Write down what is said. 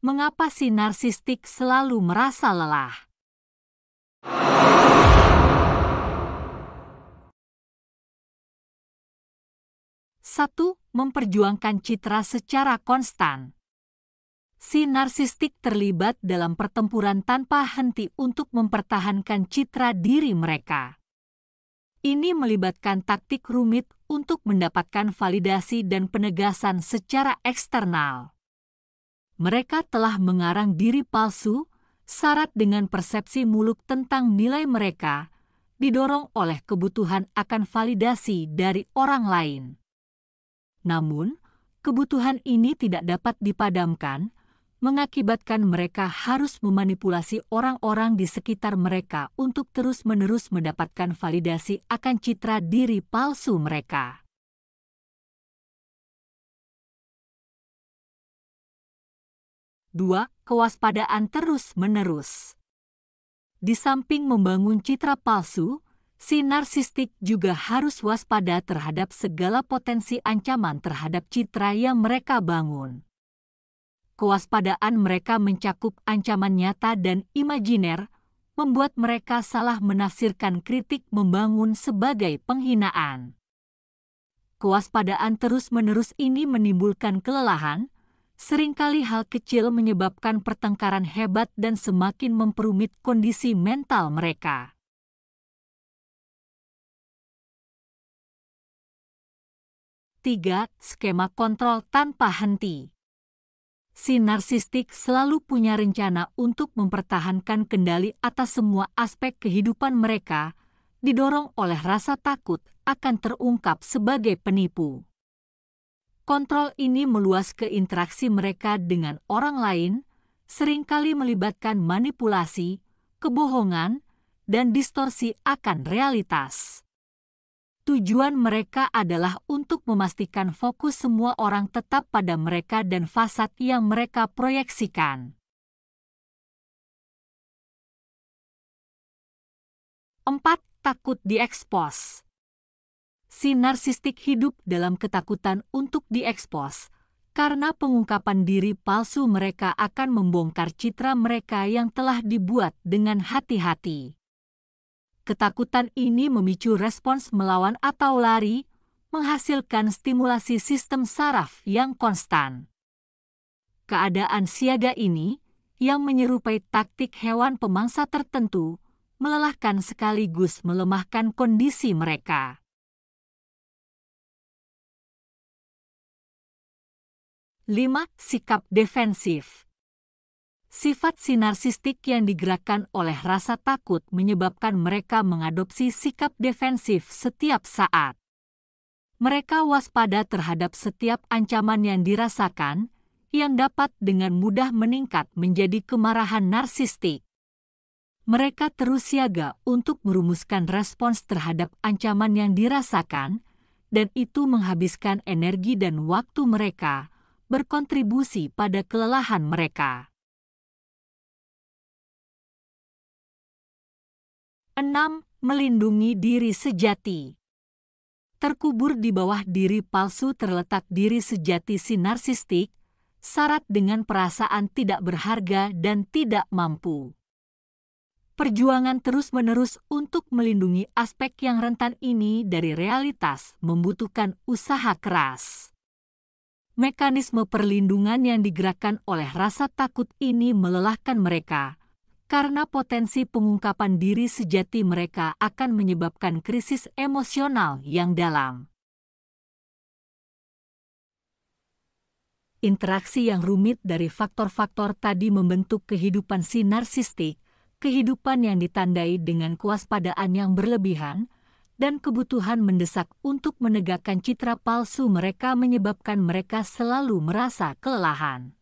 mengapa si narsistik selalu merasa lelah? Satu, memperjuangkan citra secara konstan. Si narsistik terlibat dalam pertempuran tanpa henti untuk mempertahankan citra diri mereka. Ini melibatkan taktik rumit untuk mendapatkan validasi dan penegasan secara eksternal mereka telah mengarang diri palsu, syarat dengan persepsi muluk tentang nilai mereka, didorong oleh kebutuhan akan validasi dari orang lain. Namun, kebutuhan ini tidak dapat dipadamkan, mengakibatkan mereka harus memanipulasi orang-orang di sekitar mereka untuk terus-menerus mendapatkan validasi akan citra diri palsu mereka. 2. Kewaspadaan terus-menerus. Di samping membangun citra palsu, si narsistik juga harus waspada terhadap segala potensi ancaman terhadap citra yang mereka bangun. Kewaspadaan mereka mencakup ancaman nyata dan imajiner, membuat mereka salah menafsirkan kritik membangun sebagai penghinaan. Kewaspadaan terus-menerus ini menimbulkan kelelahan, seringkali hal kecil menyebabkan pertengkaran hebat dan semakin memperumit kondisi mental mereka. Tiga, skema kontrol tanpa henti. Si narsistik selalu punya rencana untuk mempertahankan kendali atas semua aspek kehidupan mereka, didorong oleh rasa takut akan terungkap sebagai penipu. Kontrol ini meluas ke interaksi mereka dengan orang lain, seringkali melibatkan manipulasi, kebohongan, dan distorsi akan realitas. Tujuan mereka adalah untuk memastikan fokus semua orang tetap pada mereka dan fasad yang mereka proyeksikan. Empat, Takut diekspos si narsistik hidup dalam ketakutan untuk diekspos, karena pengungkapan diri palsu mereka akan membongkar citra mereka yang telah dibuat dengan hati-hati. Ketakutan ini memicu respons melawan atau lari, menghasilkan stimulasi sistem saraf yang konstan. Keadaan siaga ini, yang menyerupai taktik hewan pemangsa tertentu, melelahkan sekaligus melemahkan kondisi mereka. 5. Sikap defensif Sifat sinarsistik yang digerakkan oleh rasa takut menyebabkan mereka mengadopsi sikap defensif setiap saat. Mereka waspada terhadap setiap ancaman yang dirasakan, yang dapat dengan mudah meningkat menjadi kemarahan narsistik. Mereka terus siaga untuk merumuskan respons terhadap ancaman yang dirasakan, dan itu menghabiskan energi dan waktu mereka berkontribusi pada kelelahan mereka. 6. Melindungi diri sejati Terkubur di bawah diri palsu terletak diri sejati si narsistik, syarat dengan perasaan tidak berharga dan tidak mampu. Perjuangan terus-menerus untuk melindungi aspek yang rentan ini dari realitas membutuhkan usaha keras mekanisme perlindungan yang digerakkan oleh rasa takut ini melelahkan mereka, karena potensi pengungkapan diri sejati mereka akan menyebabkan krisis emosional yang dalam. Interaksi yang rumit dari faktor-faktor tadi membentuk kehidupan si narsistik, kehidupan yang ditandai dengan kewaspadaan yang berlebihan, dan kebutuhan mendesak untuk menegakkan citra palsu mereka menyebabkan mereka selalu merasa kelelahan.